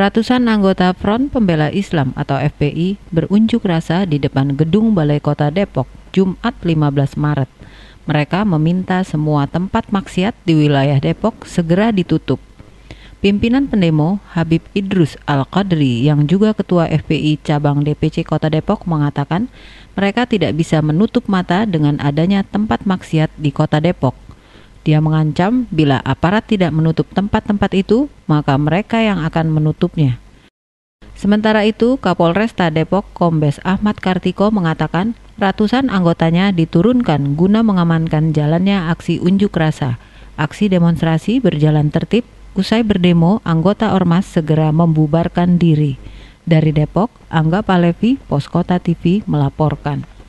Ratusan anggota Front Pembela Islam atau FPI berunjuk rasa di depan gedung Balai Kota Depok Jumat 15 Maret. Mereka meminta semua tempat maksiat di wilayah Depok segera ditutup. Pimpinan pendemo Habib Idrus Al-Qadri yang juga ketua FPI cabang DPC Kota Depok mengatakan mereka tidak bisa menutup mata dengan adanya tempat maksiat di Kota Depok. Dia mengancam bila aparat tidak menutup tempat-tempat itu, maka mereka yang akan menutupnya. Sementara itu, Kapolresta Depok Kombes Ahmad Kartiko mengatakan ratusan anggotanya diturunkan guna mengamankan jalannya aksi unjuk rasa. Aksi demonstrasi berjalan tertib, usai berdemo anggota Ormas segera membubarkan diri. Dari Depok, Angga Palevi, Poskota TV melaporkan.